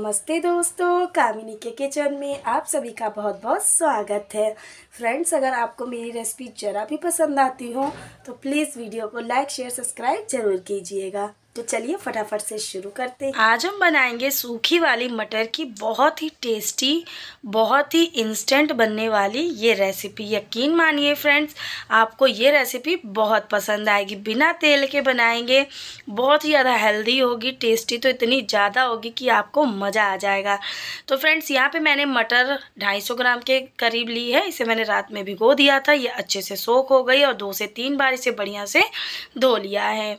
नमस्ते दोस्तों कामिनी के किचन में आप सभी का बहुत बहुत स्वागत है फ्रेंड्स अगर आपको मेरी रेसिपी ज़रा भी पसंद आती हो तो प्लीज़ वीडियो को लाइक शेयर सब्सक्राइब ज़रूर कीजिएगा तो चलिए फटाफट से शुरू करते हैं आज हम बनाएंगे सूखी वाली मटर की बहुत ही टेस्टी बहुत ही इंस्टेंट बनने वाली ये रेसिपी यकीन मानिए फ्रेंड्स आपको ये रेसिपी बहुत पसंद आएगी बिना तेल के बनाएंगे बहुत ही ज़्यादा हेल्दी होगी टेस्टी तो इतनी ज़्यादा होगी कि आपको मज़ा आ जाएगा तो फ्रेंड्स यहाँ पर मैंने मटर ढाई ग्राम के करीब ली है इसे मैंने रात में भिगो दिया था ये अच्छे से सोख हो गई और दो से तीन बार इसे बढ़िया से धो लिया है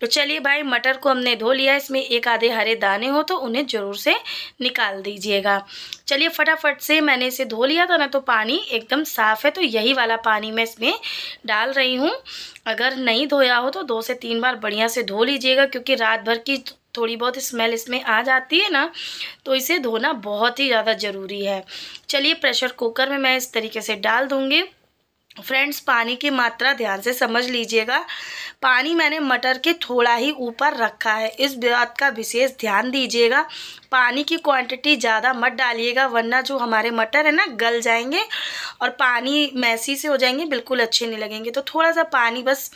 तो चलिए भाई मटर को हमने धो लिया इसमें एक आधे हरे दाने हो तो उन्हें ज़रूर से निकाल दीजिएगा चलिए फटाफट से मैंने इसे धो लिया था ना तो पानी एकदम साफ़ है तो यही वाला पानी मैं इसमें डाल रही हूँ अगर नहीं धोया हो तो दो से तीन बार बढ़िया से धो लीजिएगा क्योंकि रात भर की थोड़ी बहुत स्मेल इसमें आ जाती है ना तो इसे धोना बहुत ही ज़्यादा ज़रूरी है चलिए प्रेशर कुकर में मैं इस तरीके से डाल दूँगी फ्रेंड्स पानी की मात्रा ध्यान से समझ लीजिएगा पानी मैंने मटर के थोड़ा ही ऊपर रखा है इस बात का विशेष ध्यान दीजिएगा पानी की क्वांटिटी ज़्यादा मत डालिएगा वरना जो हमारे मटर है ना गल जाएंगे और पानी मैसी से हो जाएंगे बिल्कुल अच्छे नहीं लगेंगे तो थोड़ा सा पानी बस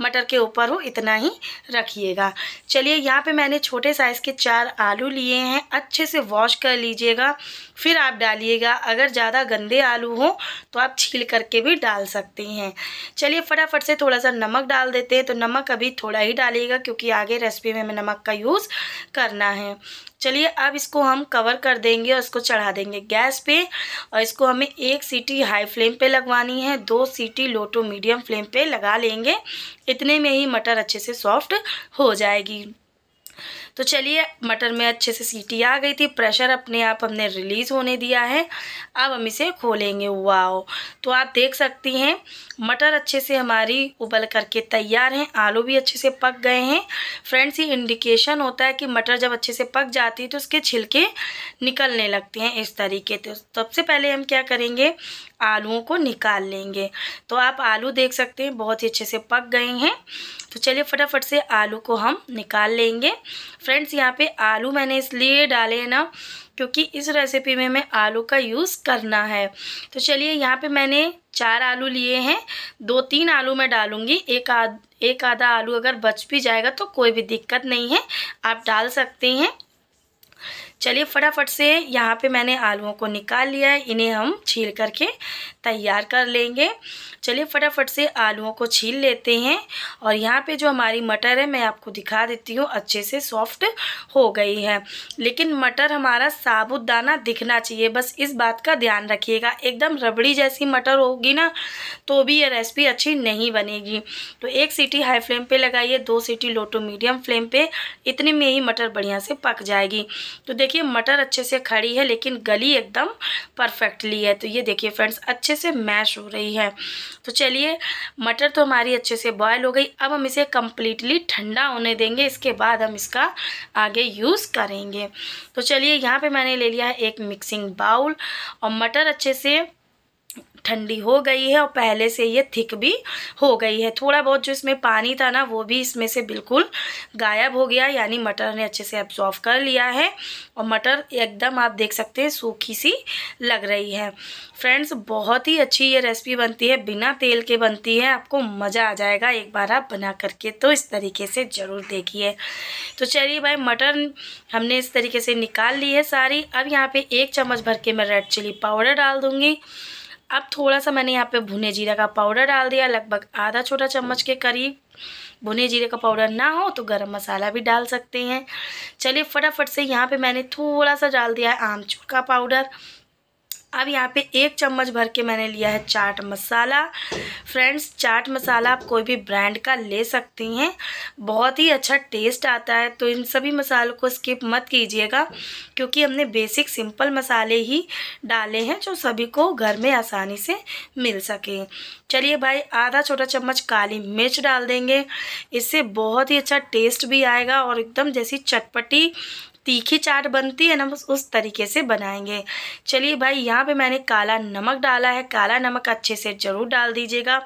मटर के ऊपर हो इतना ही रखिएगा चलिए यहाँ पे मैंने छोटे साइज़ के चार आलू लिए हैं अच्छे से वॉश कर लीजिएगा फिर आप डालिएगा अगर ज़्यादा गंदे आलू हो तो आप छील करके भी डाल सकते हैं चलिए फटाफट से थोड़ा सा नमक डाल देते हैं तो नमक अभी थोड़ा ही डालिएगा क्योंकि आगे रेसिपी में हमें नमक का यूज़ करना है चलिए अब इसको हम कवर कर देंगे और इसको चढ़ा देंगे गैस पे और इसको हमें एक सीटी हाई फ्लेम पे लगवानी है दो सीटी लो टू मीडियम फ्लेम पे लगा लेंगे इतने में ही मटर अच्छे से सॉफ्ट हो जाएगी तो चलिए मटर में अच्छे से सीटी आ गई थी प्रेशर अपने आप हमने रिलीज़ होने दिया है अब हम इसे खोलेंगे वाओ तो आप देख सकती हैं मटर अच्छे से हमारी उबल करके तैयार हैं आलू भी अच्छे से पक गए हैं फ्रेंड्स ये इंडिकेशन होता है कि मटर जब अच्छे से पक जाती है तो उसके छिलके निकलने लगते हैं इस तरीके से तो सबसे पहले हम क्या करेंगे आलूओं को निकाल लेंगे तो आप आलू देख सकते हैं बहुत ही अच्छे से पक गए हैं तो चलिए फटाफट से आलू को हम निकाल लेंगे फ्रेंड्स यहाँ पे आलू मैंने इसलिए डाले हैं ना क्योंकि इस रेसिपी में मैं आलू का यूज़ करना है तो चलिए यहाँ पे मैंने चार आलू लिए हैं दो तीन आलू मैं डालूँगी एक आध एक आधा आलू अगर बच भी जाएगा तो कोई भी दिक्कत नहीं है आप डाल सकते हैं चलिए फटाफट से यहाँ पे मैंने आलुओं को निकाल लिया है इन्हें हम छील करके तैयार कर लेंगे चलिए फटाफट से आलुओं को छील लेते हैं और यहाँ पे जो हमारी मटर है मैं आपको दिखा देती हूँ अच्छे से सॉफ्ट हो गई है लेकिन मटर हमारा साबुत दाना दिखना चाहिए बस इस बात का ध्यान रखिएगा एकदम रबड़ी जैसी मटर होगी ना तो भी ये रेसिपी अच्छी नहीं बनेगी तो एक सीटी हाई फ्लेम पर लगाइए दो सीटी लो टू मीडियम फ्लेम पर इतने में ही मटर बढ़िया से पक जाएगी तो देख देखिए मटर अच्छे से खड़ी है लेकिन गली एकदम परफेक्टली है तो ये देखिए फ्रेंड्स अच्छे से मैश हो रही है तो चलिए मटर तो हमारी अच्छे से बॉयल हो गई अब हम इसे कम्प्लीटली ठंडा होने देंगे इसके बाद हम इसका आगे यूज़ करेंगे तो चलिए यहाँ पर मैंने ले लिया है एक मिक्सिंग बाउल और मटर अच्छे से ठंडी हो गई है और पहले से ये थिक भी हो गई है थोड़ा बहुत जो इसमें पानी था ना वो भी इसमें से बिल्कुल गायब हो गया यानी मटर ने अच्छे से एब्जॉर्व कर लिया है और मटर एकदम आप देख सकते हैं सूखी सी लग रही है फ्रेंड्स बहुत ही अच्छी ये रेसिपी बनती है बिना तेल के बनती है आपको मज़ा आ जाएगा एक बार आप बना करके तो इस तरीके से ज़रूर देखिए तो चलिए भाई मटर हमने इस तरीके से निकाल ली है सारी अब यहाँ पे एक चम्मच भर के मैं रेड चिली पाउडर डाल दूँगी अब थोड़ा सा मैंने यहाँ पे भुने जीरे का पाउडर डाल दिया लगभग आधा छोटा चम्मच के करीब भुने जीरे का पाउडर ना हो तो गरम मसाला भी डाल सकते हैं चलिए फटाफट से यहाँ पे मैंने थोड़ा सा डाल दिया है आमचूर का पाउडर अब यहाँ पे एक चम्मच भर के मैंने लिया है चाट मसाला फ्रेंड्स चाट मसाला आप कोई भी ब्रांड का ले सकती हैं बहुत ही अच्छा टेस्ट आता है तो इन सभी मसालों को स्किप मत कीजिएगा क्योंकि हमने बेसिक सिंपल मसाले ही डाले हैं जो सभी को घर में आसानी से मिल सके चलिए भाई आधा छोटा चम्मच काली मिर्च डाल देंगे इससे बहुत ही अच्छा टेस्ट भी आएगा और एकदम जैसी चटपटी तीखी चाट बनती है ना बस उस तरीके से बनाएंगे चलिए भाई यहाँ पे मैंने काला नमक डाला है काला नमक अच्छे से ज़रूर डाल दीजिएगा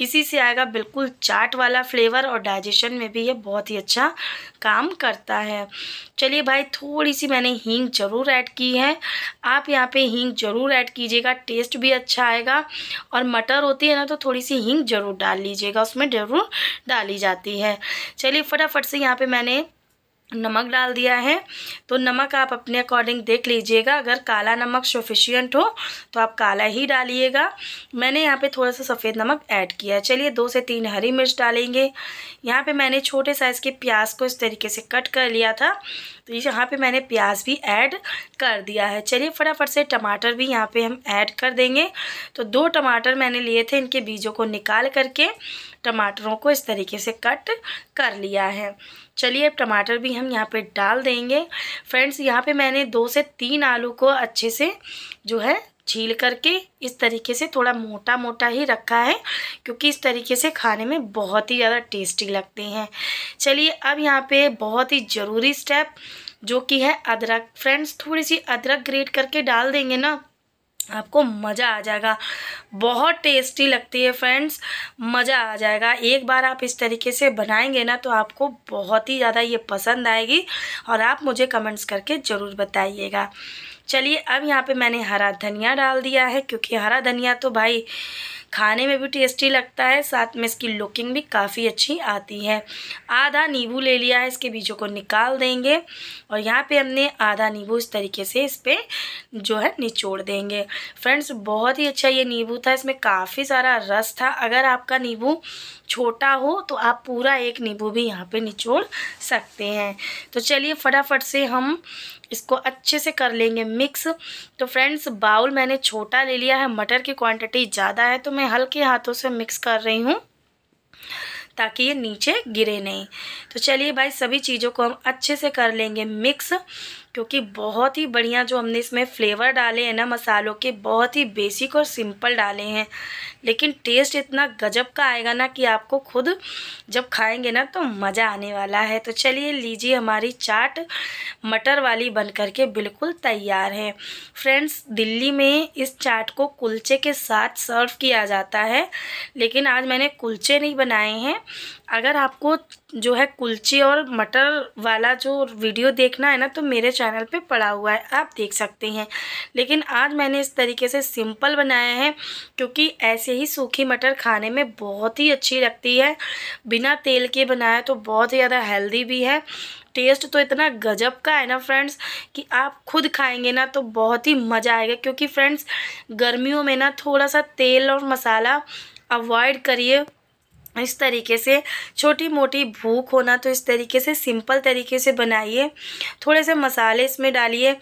इसी से आएगा बिल्कुल चाट वाला फ्लेवर और डाइजेशन में भी ये बहुत ही अच्छा काम करता है चलिए भाई थोड़ी सी मैंने हींग ज़रूर ऐड की है आप यहाँ पे हींग ज़रूर ऐड कीजिएगा टेस्ट भी अच्छा आएगा और मटर होती है ना तो थोड़ी सी हींग ज़रूर डाल लीजिएगा उसमें ज़रूर डाली जाती है चलिए फटाफट से यहाँ पे मैंने नमक डाल दिया है तो नमक आप अपने अकॉर्डिंग देख लीजिएगा अगर काला नमक सफिशियंट हो तो आप काला ही डालिएगा मैंने यहाँ पे थोड़ा सा सफ़ेद नमक ऐड किया है चलिए दो से तीन हरी मिर्च डालेंगे यहाँ पे मैंने छोटे साइज़ के प्याज को इस तरीके से कट कर लिया था तो यहाँ पे मैंने प्याज भी ऐड कर दिया है चलिए फटाफट से टमाटर भी यहाँ पर हम ऐड कर देंगे तो दो टमाटर मैंने लिए थे इनके बीजों को निकाल करके टमाटरों को इस तरीके से कट कर लिया है चलिए अब टमाटर भी हम यहाँ पे डाल देंगे फ्रेंड्स यहाँ पे मैंने दो से तीन आलू को अच्छे से जो है छील करके इस तरीके से थोड़ा मोटा मोटा ही रखा है क्योंकि इस तरीके से खाने में बहुत ही ज़्यादा टेस्टी लगते हैं चलिए अब यहाँ पे बहुत ही ज़रूरी स्टेप जो कि है अदरक फ्रेंड्स थोड़ी सी अदरक ग्रेट करके डाल देंगे ना आपको मज़ा आ जाएगा बहुत टेस्टी लगती है फ्रेंड्स मज़ा आ जाएगा एक बार आप इस तरीके से बनाएंगे ना तो आपको बहुत ही ज़्यादा ये पसंद आएगी और आप मुझे कमेंट्स करके ज़रूर बताइएगा चलिए अब यहाँ पे मैंने हरा धनिया डाल दिया है क्योंकि हरा धनिया तो भाई खाने में भी टेस्टी लगता है साथ में इसकी लुकिंग भी काफ़ी अच्छी आती है आधा नींबू ले लिया है इसके बीजों को निकाल देंगे और यहाँ पे हमने आधा नींबू इस तरीके से इस पर जो है निचोड़ देंगे फ्रेंड्स बहुत ही अच्छा ये नींबू था इसमें काफ़ी सारा रस था अगर आपका नींबू छोटा हो तो आप पूरा एक नींबू भी यहाँ पर निचोड़ सकते हैं तो चलिए फटाफट से हम इसको अच्छे से कर लेंगे मिक्स तो फ्रेंड्स बाउल मैंने छोटा ले लिया है मटर की क्वांटिटी ज़्यादा है तो मैं मैं हल्के हाथों से मिक्स कर रही हूँ ताकि ये नीचे गिरे नहीं तो चलिए भाई सभी चीज़ों को हम अच्छे से कर लेंगे मिक्स क्योंकि बहुत ही बढ़िया जो हमने इसमें फ्लेवर डाले हैं ना मसालों के बहुत ही बेसिक और सिंपल डाले हैं लेकिन टेस्ट इतना गजब का आएगा ना कि आपको खुद जब खाएंगे ना तो मज़ा आने वाला है तो चलिए लीजिए हमारी चाट मटर वाली बन कर के बिल्कुल तैयार है फ्रेंड्स दिल्ली में इस चाट को कुलचे के साथ सर्व किया जाता है लेकिन आज मैंने कुलचे नहीं बनाए हैं अगर आपको जो है कुलचे और मटर वाला जो वीडियो देखना है ना तो मेरे चैनल पे पड़ा हुआ है आप देख सकते हैं लेकिन आज मैंने इस तरीके से सिंपल बनाया है क्योंकि ऐसे ही सूखी मटर खाने में बहुत ही अच्छी लगती है बिना तेल के बनाया तो बहुत ही ज़्यादा हेल्दी भी है टेस्ट तो इतना गजब का है ना फ्रेंड्स कि आप खुद खाएंगे ना तो बहुत ही मज़ा आएगा क्योंकि फ्रेंड्स गर्मियों में ना थोड़ा सा तेल और मसाला अवॉइड करिए इस तरीके से छोटी मोटी भूख होना तो इस तरीके से सिंपल तरीके से बनाइए थोड़े से मसाले इसमें डालिए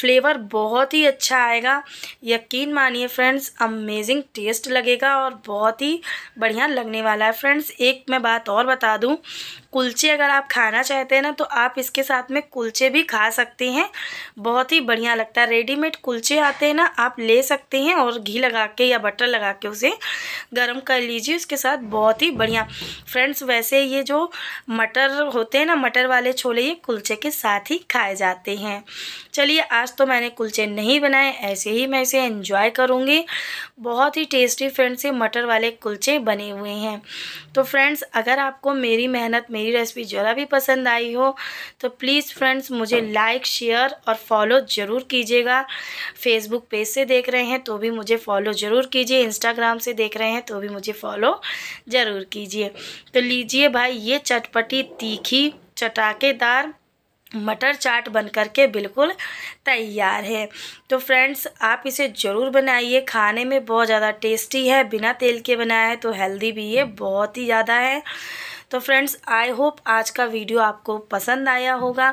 फ्लेवर बहुत ही अच्छा आएगा यकीन मानिए फ्रेंड्स अमेजिंग टेस्ट लगेगा और बहुत ही बढ़िया लगने वाला है फ्रेंड्स एक मैं बात और बता दूं कुलचे अगर आप खाना चाहते हैं ना तो आप इसके साथ में कुलचे भी खा सकते हैं बहुत ही बढ़िया लगता है रेडीमेड कुलचे आते हैं ना आप ले सकते हैं और घी लगा के या बटर लगा के उसे गर्म कर लीजिए उसके साथ बहुत ही बढ़िया फ्रेंड्स वैसे ये जो मटर होते हैं ना मटर वाले छोले ये कुलचे के साथ ही खाए जाते हैं चलिए आज तो मैंने कुलचे नहीं बनाए ऐसे ही मैं इसे एंजॉय करूँगी बहुत ही टेस्टी फ्रेंड्स ये मटर वाले कुलचे बने हुए हैं तो फ्रेंड्स अगर आपको मेरी मेहनत मेरी रेसिपी ज़रा भी पसंद आई हो तो प्लीज़ फ्रेंड्स मुझे लाइक शेयर और फॉलो ज़रूर कीजिएगा फेसबुक पेज से देख रहे हैं तो भी मुझे फॉलो ज़रूर कीजिए इंस्टाग्राम से देख रहे हैं तो भी मुझे फॉलो ज़रूर कीजिए तो लीजिए भाई ये चटपटी तीखी चटाकेदार मटर चाट बनकर के बिल्कुल तैयार है तो फ्रेंड्स आप इसे ज़रूर बनाइए खाने में बहुत ज़्यादा टेस्टी है बिना तेल के बनाया है तो हेल्दी भी ये बहुत ही ज़्यादा है तो फ्रेंड्स आई होप आज का वीडियो आपको पसंद आया होगा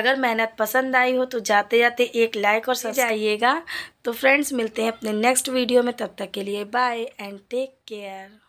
अगर मेहनत पसंद आई हो तो जाते जाते एक लाइक और सजाइएगा तो फ्रेंड्स मिलते हैं अपने नेक्स्ट वीडियो में तब तक के लिए बाय एंड टेक केयर